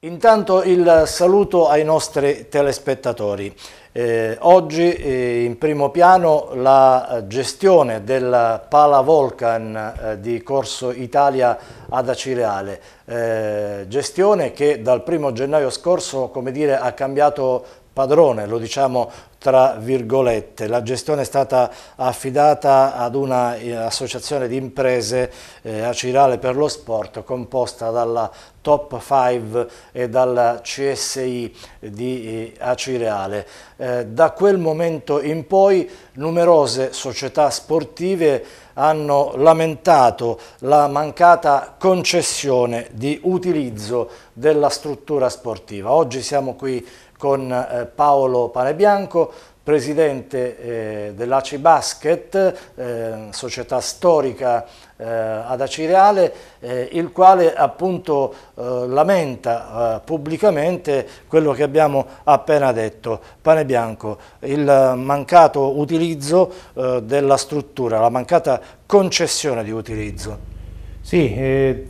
Intanto il saluto ai nostri telespettatori. Eh, oggi eh, in primo piano la eh, gestione della Pala Volcan eh, di Corso Italia ad Acireale, eh, gestione che dal primo gennaio scorso dire, ha cambiato padrone, lo diciamo tra virgolette. La gestione è stata affidata ad un'associazione eh, di imprese eh, Acirale per lo sport composta dalla Top 5 e dalla CSI di eh, Acireale. Eh, da quel momento in poi numerose società sportive hanno lamentato la mancata concessione di utilizzo della struttura sportiva. Oggi siamo qui con eh, Paolo Panebianco, presidente eh, dell'ACI Basket, eh, società storica eh, ad Acireale, eh, il quale appunto eh, lamenta pubblicamente quello che abbiamo appena detto, pane bianco, il mancato utilizzo della struttura, la mancata concessione di utilizzo. Sì, eh,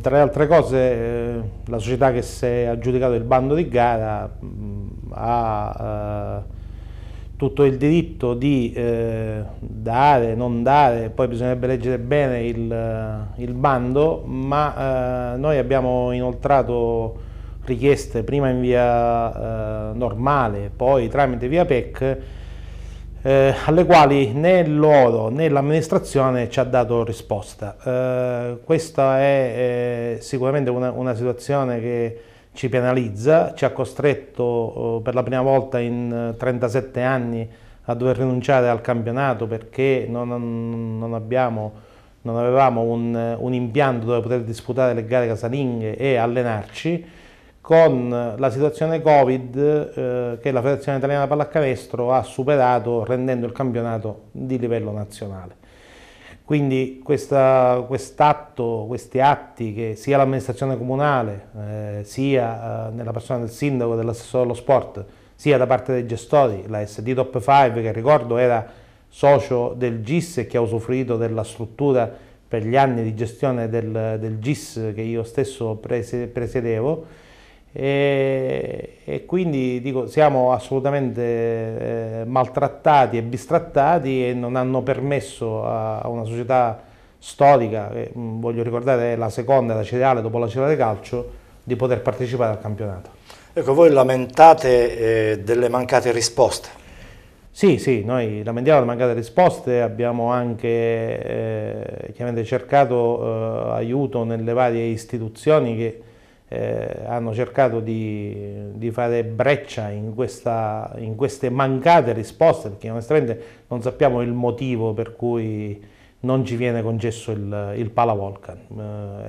tra le altre cose eh, la società che si è aggiudicato il bando di gara mh, ha eh, tutto il diritto di eh, dare, non dare, poi bisognerebbe leggere bene il, eh, il bando, ma eh, noi abbiamo inoltrato richieste prima in via normale, poi tramite via PEC eh, alle quali né loro né l'amministrazione ci ha dato risposta. Eh, questa è eh, sicuramente una, una, situazione che ci penalizza, ci ha costretto oh, per la prima volta in 37 eh, anni a dover rinunciare al campionato perché non, non, abbiamo, non avevamo un, un, impianto dove poter disputare le gare casalinghe e allenarci con la situazione Covid eh, che la Federazione Italiana Pallacanestro ha superato rendendo il campionato di livello nazionale. Quindi questa, quest questi atti che sia l'amministrazione comunale, eh, sia eh, nella persona del sindaco, e dell'assessore dello sport, sia da parte dei gestori, la SD Top 5 che ricordo era socio del GIS e che ha usufruito della struttura per gli anni di gestione del, del GIS che io stesso presiedevo, e, e, quindi dico, siamo assolutamente eh, maltrattati e bistrattati e non hanno permesso a, a una società storica, che mm, voglio ricordare è la seconda, la cereale dopo la cereale calcio, di poter partecipare al campionato. Ecco, voi lamentate eh, delle mancate risposte. Sì, sì, noi lamentiamo le mancate risposte, abbiamo anche eh, cercato eh, aiuto nelle varie istituzioni che eh, hanno cercato di, di, fare breccia in, questa, in queste mancate risposte, perché onestamente non sappiamo il motivo per cui non ci viene concesso il, il Pala Volcan.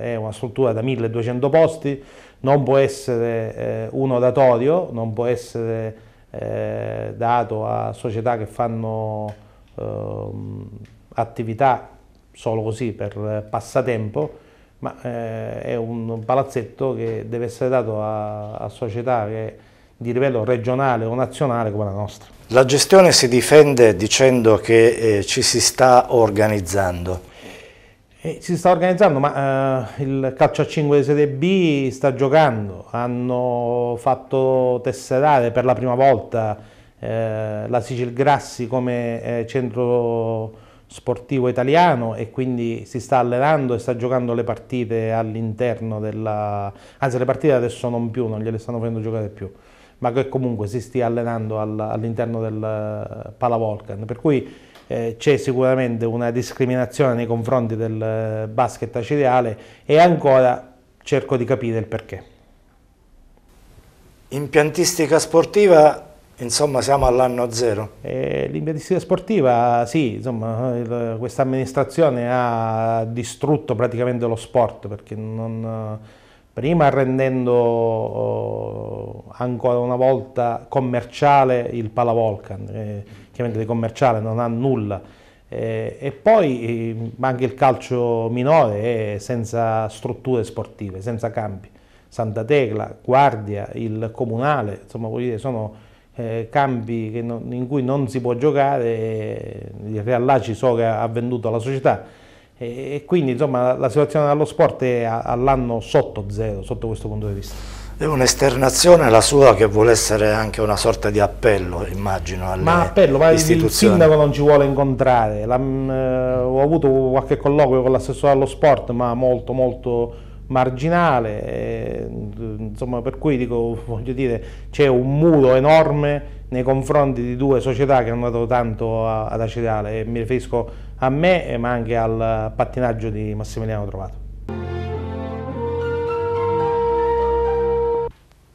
Eh, è una struttura da 1200 posti, non può essere eh, un oratorio, non può essere eh, dato a società che fanno ehm, attività solo così per passatempo, ma eh, è un palazzetto che deve essere dato a, a società che di livello regionale o nazionale come la nostra. La gestione si difende dicendo che eh, ci si sta organizzando. Eh, si sta organizzando, ma eh, il calcio a 5 di Serie B sta giocando, hanno fatto tesserare per la prima volta eh, la Sicil Grassi come eh, centro sportivo italiano e quindi si sta allenando e sta giocando le partite all'interno della... anzi le partite adesso non più, non gliele stanno facendo giocare più, ma che comunque si stia allenando all'interno del eh, Palavolcan. Per cui eh, c'è sicuramente una discriminazione nei confronti del eh, basket acireale e ancora cerco di capire il perché. Impiantistica sportiva Insomma siamo all'anno zero. Eh, L'industria sportiva sì, insomma questa amministrazione ha distrutto praticamente lo sport perché non, prima rendendo oh, ancora una volta commerciale il Palavolcan, eh, chiaramente commerciale non ha nulla, eh, e poi eh, anche il calcio minore è senza strutture sportive, senza campi. Santa Tecla, Guardia, il Comunale, insomma vuol dire sono eh, campi non, in cui non si può giocare, eh, il Real Reallaci so che ha venduto la società e, e quindi insomma la situazione dello sport è all'anno sotto zero sotto questo punto di vista. È un'esternazione la sua che vuole essere anche una sorta di appello, immagino, alle Ma appello, ma il sindaco non ci vuole incontrare. La, mm, eh, ho avuto qualche colloquio con l'assessore allo sport, ma molto molto marginale. Eh, insomma, per cui dico, voglio dire, c'è un muro enorme nei confronti di due società che hanno dato tanto ad Acereale, mi riferisco a me eh, ma anche al pattinaggio di Massimiliano Trovato.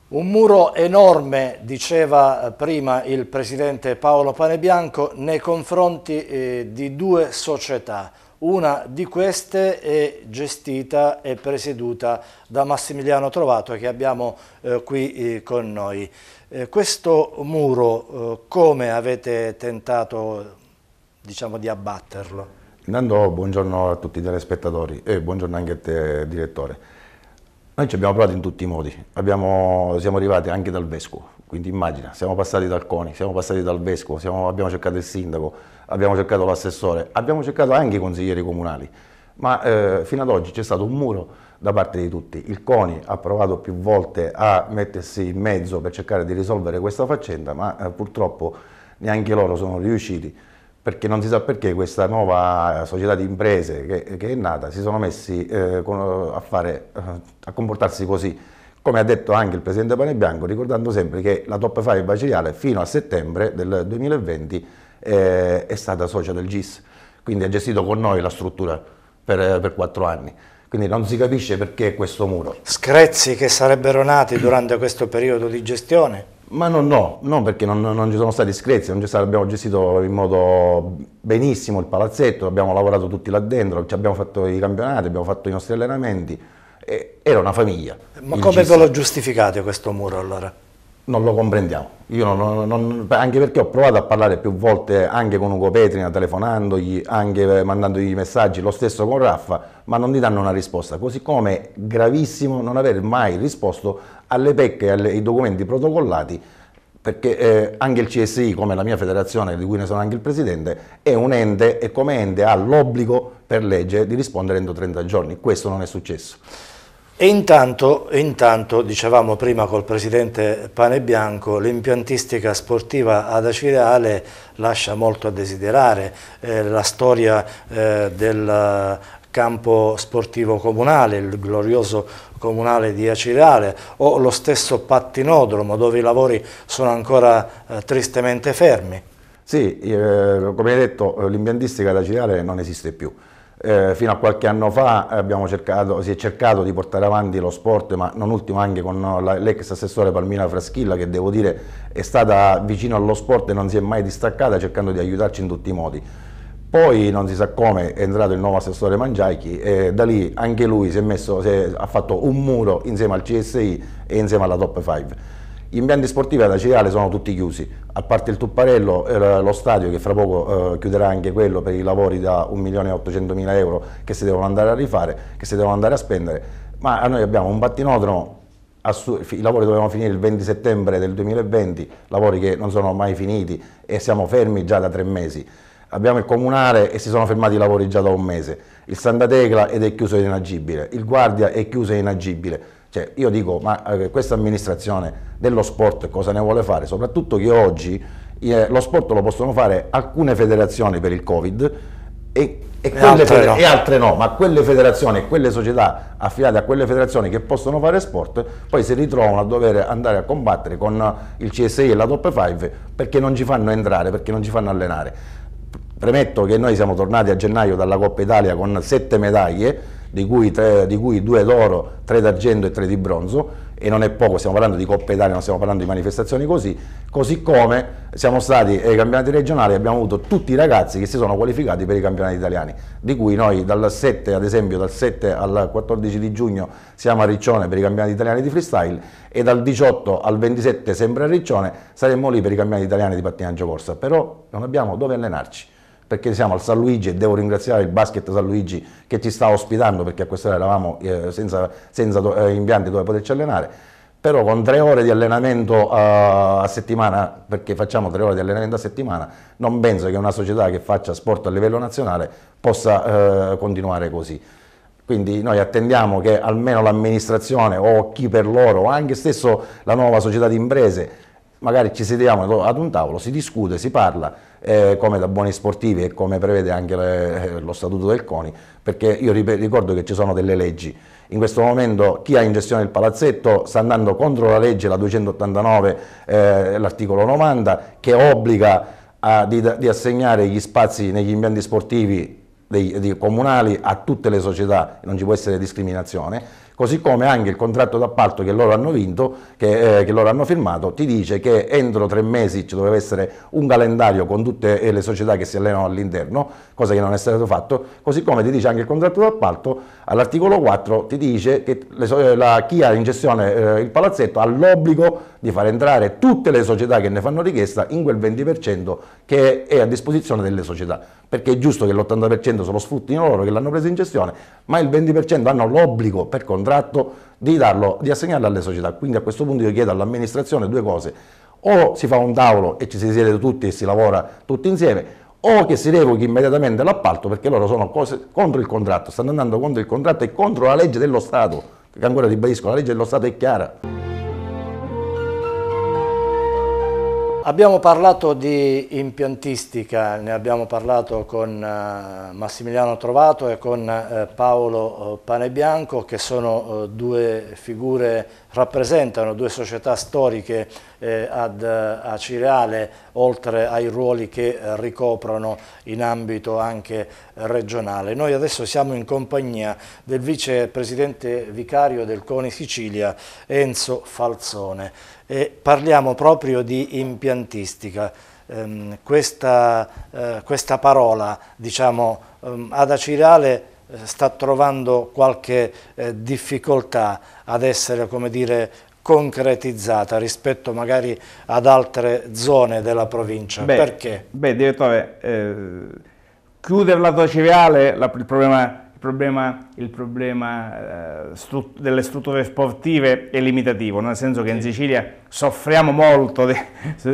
Un muro enorme, diceva eh, prima il presidente Paolo Panebianco, nei confronti eh, di due società. Una di queste è gestita e presieduta da Massimiliano Trovato che abbiamo eh, qui eh, con noi. Eh, questo muro eh, come avete tentato diciamo, di abbatterlo? Intanto buongiorno a tutti i telespettatori e buongiorno anche a te direttore. Noi ci abbiamo provato in tutti i modi, abbiamo, siamo arrivati anche dal Vescovo, quindi immagina, siamo passati dal CONI, siamo passati dal Vescovo, siamo, abbiamo cercato il Sindaco, abbiamo cercato l'assessore, abbiamo cercato anche i consiglieri comunali, ma eh, fino ad oggi c'è stato un muro da parte di tutti. Il CONI ha provato più volte a mettersi in mezzo per cercare di risolvere questa faccenda, ma eh, purtroppo neanche loro sono riusciti, perché non si sa perché questa nuova società di imprese che, che è nata si sono messi eh, a, fare, eh, a comportarsi così come ha detto anche il Presidente Panebianco, ricordando sempre che la top 5 baceriale fino a settembre del 2020 eh, è stata socia del GIS, quindi ha gestito con noi la struttura per, eh, per quattro anni. Quindi non si capisce perché questo muro. Screzzi che sarebbero nati durante questo periodo di gestione? Ma no, no, no perché non, non, ci sono stati screzi, ci sono, abbiamo gestito in modo benissimo il palazzetto, abbiamo lavorato tutti là dentro, ci abbiamo fatto i campionati, abbiamo fatto i nostri allenamenti, era una famiglia. Ma come ve lo giustificate questo muro allora? non lo comprendiamo. Io non, non, anche perché ho provato a parlare più volte anche con Ugo Petrina, telefonandogli, anche mandandogli messaggi, lo stesso con Raffa, ma non gli danno una risposta. Così come è gravissimo non aver mai risposto alle pecche e ai documenti protocollati, perché eh, anche il CSI, come la mia federazione, di cui ne sono anche il presidente, è un ente e come ente ha l'obbligo per legge di rispondere entro 30 giorni. Questo non è successo. E intanto, intanto, dicevamo prima col presidente Pane Bianco, l'impiantistica sportiva ad Acireale lascia molto a desiderare, eh, la storia eh, del campo sportivo comunale, il glorioso comunale di Acireale o lo stesso pattinodromo dove i lavori sono ancora eh, tristemente fermi. Sì, eh, come hai detto l'impiantistica ad Acireale non esiste più. Eh, fino a qualche anno fa eh, cercato, si è cercato di portare avanti lo sport, ma non ultimo anche con eh, l'ex assessore Palmina Fraschilla, che devo dire è stata vicino allo sport e non si è mai distaccata, cercando di aiutarci in tutti i modi. Poi non si sa come è entrato il nuovo assessore Mangiaichi e da lì anche lui si è messo, si è, ha fatto un muro insieme al CSI e insieme alla Top 5. Gli impianti sportivi ad Acireale sono tutti chiusi, a parte il Tupparello, eh, lo stadio che fra poco eh, chiuderà anche quello per i lavori da 1.800.000 euro che si devono andare a rifare, che si devono andare a spendere, ma noi abbiamo un pattinodromo i lavori dovevano finire il 20 settembre del 2020, lavori che non sono mai finiti e siamo fermi già da tre mesi. Abbiamo il comunale e si sono fermati i lavori già da un mese. Il Santa Tecla ed è chiuso e inagibile. Il Guardia è chiuso e inagibile. Cioè, io dico, ma eh, questa amministrazione dello sport cosa ne vuole fare? Soprattutto che oggi eh, lo sport lo possono fare alcune federazioni per il Covid e, e, e, altre no. e, altre no, ma quelle federazioni e quelle società affidate a quelle federazioni che possono fare sport poi si ritrovano a dover andare a combattere con il CSI e la Top 5 perché non ci fanno entrare, perché non ci fanno allenare. Premetto che noi siamo tornati a gennaio dalla Coppa Italia con sette medaglie, di cui, tre, di cui due d'oro, tre d'argento e tre di bronzo, e non è poco, stiamo parlando di Coppa Italia, non stiamo parlando di manifestazioni così, così come siamo stati ai campionati regionali, abbiamo avuto tutti i ragazzi che si sono qualificati per i campionati italiani, di cui noi dal 7, ad esempio dal 7 al 14 di giugno siamo a Riccione per i campionati italiani di freestyle e dal 18 al 27 sempre a Riccione saremmo lì per i campionati italiani di pattinaggio corsa, però non abbiamo dove allenarci perché siamo al San Luigi e devo ringraziare il Basket San Luigi che ci sta ospitando perché a quest'ora eravamo eh, senza, senza eh, impianti dove poterci allenare, però con tre ore di allenamento a, eh, a settimana, perché facciamo tre ore di allenamento a settimana, non penso che una società che faccia sport a livello nazionale possa eh, continuare così. Quindi noi attendiamo che almeno l'amministrazione o chi per loro, o anche stesso la nuova società di imprese, magari ci sediamo ad un tavolo, si discute, si parla, eh, come da buoni sportivi e come prevede anche le, eh, lo statuto del CONI, perché io ricordo che ci sono delle leggi. In questo momento chi ha in gestione il palazzetto sta andando contro la legge, la 289, eh, l'articolo 90, che obbliga a, di, di assegnare gli spazi negli impianti sportivi dei, dei comunali a tutte le società, non ci può essere discriminazione Così come anche il contratto d'appalto che loro hanno vinto, che, eh, che loro hanno firmato, ti dice che entro tre mesi ci doveva essere un calendario con tutte eh, le società che si allenano all'interno, cosa che non è stato fatto, così come ti dice anche il contratto d'appalto, all'articolo 4 ti dice che le, eh, la, chi ha in gestione eh, il palazzetto ha l'obbligo di far entrare tutte le società che ne fanno richiesta in quel 20% che è a disposizione delle società, perché è giusto che l'80% se lo sfruttino loro che l'hanno preso in gestione, ma il 20% hanno l'obbligo per contratto contratto, di, darlo, di assegnarlo alle società. Quindi a questo punto io chiedo all'amministrazione due cose, o si fa un tavolo e ci si siede tutti e si lavora tutti insieme, o che si revochi immediatamente l'appalto perché loro sono cose, contro il contratto, stanno andando contro il contratto e contro la legge dello Stato, che ancora ribadisco, la legge dello Stato è chiara. Abbiamo parlato di impiantistica, ne abbiamo parlato con eh, Massimiliano Trovato e con eh, Paolo eh, Panebianco che sono due figure, rappresentano due società storiche eh, ad, eh, a Cireale, oltre ai ruoli che eh, ricoprono in ambito anche regionale. Noi adesso siamo in compagnia del vicepresidente vicario del CONI Sicilia, Enzo Falzone, e parliamo proprio di impiantistica. Ehm, questa, eh, questa, parola, diciamo, ehm, ad Acireale eh, sta trovando qualche difficoltà ad essere come dire, concretizzata rispetto magari ad altre zone della provincia. Beh, Perché? Beh, direttore, eh, chiudere la tua civiale, il problema il problema, il problema eh, stru delle strutture sportive è limitativo, nel senso che in Sicilia soffriamo molto di,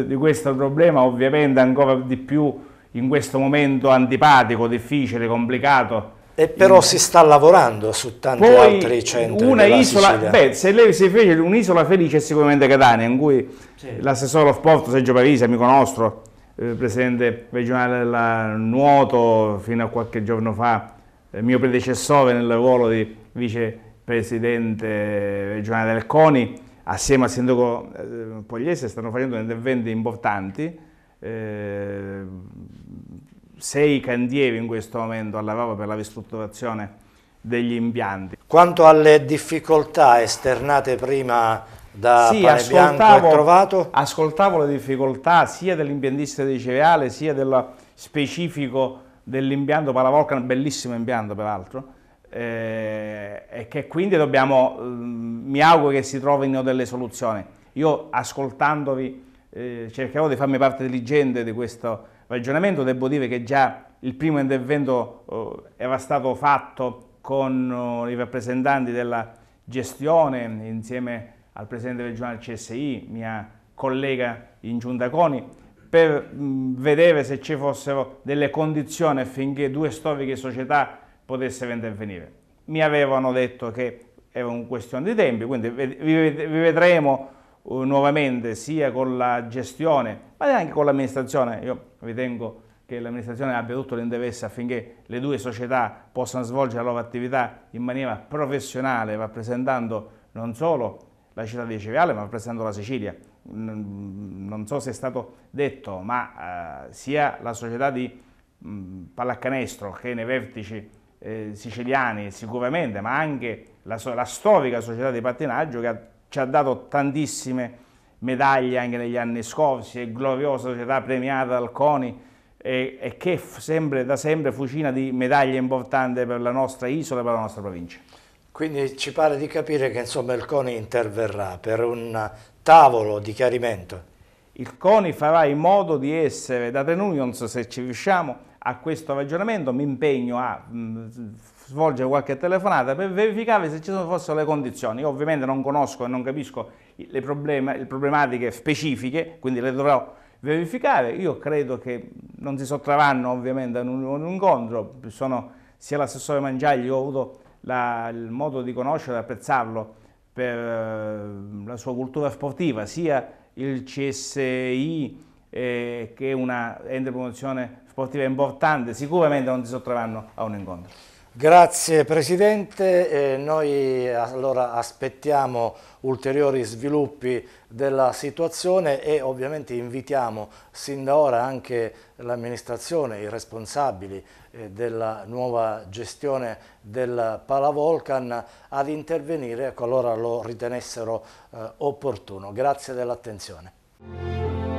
di, questo problema, ovviamente ancora di più in questo momento antipatico, difficile, complicato e però in... si sta lavorando su tanti Poi, altri centri una isola, beh, se lei si fece un'isola felice è sicuramente Catania, in cui sì. l'assessore of Porto, Sergio Pavisi, amico nostro, eh, presidente regionale della Nuoto, fino a qualche giorno fa, eh, mio predecessore nel ruolo di vicepresidente regionale del CONI, assieme al sindaco eh, Pogliese stanno facendo degli eventi importanti, eh, sei cantieri in questo momento a lavoro per la ristrutturazione degli impianti. Quanto alle difficoltà esternate prima da sì, Panebianco e Trovato? ascoltavo le difficoltà sia dell'impiantista di cereale sia del specifico dell'impianto Palavolcan, bellissimo impianto peraltro, eh, e che quindi dobbiamo, eh, mi auguro che si trovino delle soluzioni. Io ascoltandovi eh, cercherò di farmi parte diligente di questo ragionamento, devo dire che già il primo intervento oh, era stato fatto con oh, i rappresentanti della gestione insieme al presidente regionale CSI, mia collega in Giunta Coni, per vedere se ci fossero delle condizioni affinché due storiche società potessero intervenire. Mi avevano detto che era una questione di tempi, quindi rivedremo oh, nuovamente sia con la gestione ma anche con l'amministrazione. Io ritengo che l'amministrazione abbia tutto l'interesse affinché le due società possano svolgere la loro attività in maniera professionale, rappresentando non solo la città di Ceviale, ma rappresentando la Sicilia. Non so se è stato detto, ma eh, sia la società di mh, mm, pallacanestro che nei vertici eh, siciliani sicuramente, ma anche la, la storica società di pattinaggio che ha, ci ha dato tantissime medaglie anche negli anni scorsi, è gloriosa società premiata dal CONI e, e che sempre, da sempre fucina di medaglie importanti per la nostra isola e per la nostra provincia. Quindi ci pare di capire che insomma, il CONI interverrà per un tavolo di chiarimento. Il CONI farà in modo di essere da The Unions, se ci riusciamo, a questo ragionamento, mi impegno a mm, svolgere qualche telefonata per verificare se ci fossero le condizioni. Io ovviamente non conosco e non capisco le, problema, le problematiche specifiche, quindi le dovrò verificare. Io credo che non si sottravanno ovviamente a un, un incontro, sono sia l'assessore Mangiagli, ho avuto la, il modo di conoscere e apprezzarlo per eh, la sua cultura sportiva, sia il CSI eh, che è un ente promozione sportiva importante, sicuramente non si sottrarranno a un incontro. Grazie Presidente, eh, noi allora aspettiamo ulteriori sviluppi della situazione e ovviamente invitiamo sin da ora anche l'amministrazione, i responsabili eh, della nuova gestione del Palavolcan ad intervenire qualora ecco, lo ritenessero eh, opportuno. Grazie dell'attenzione.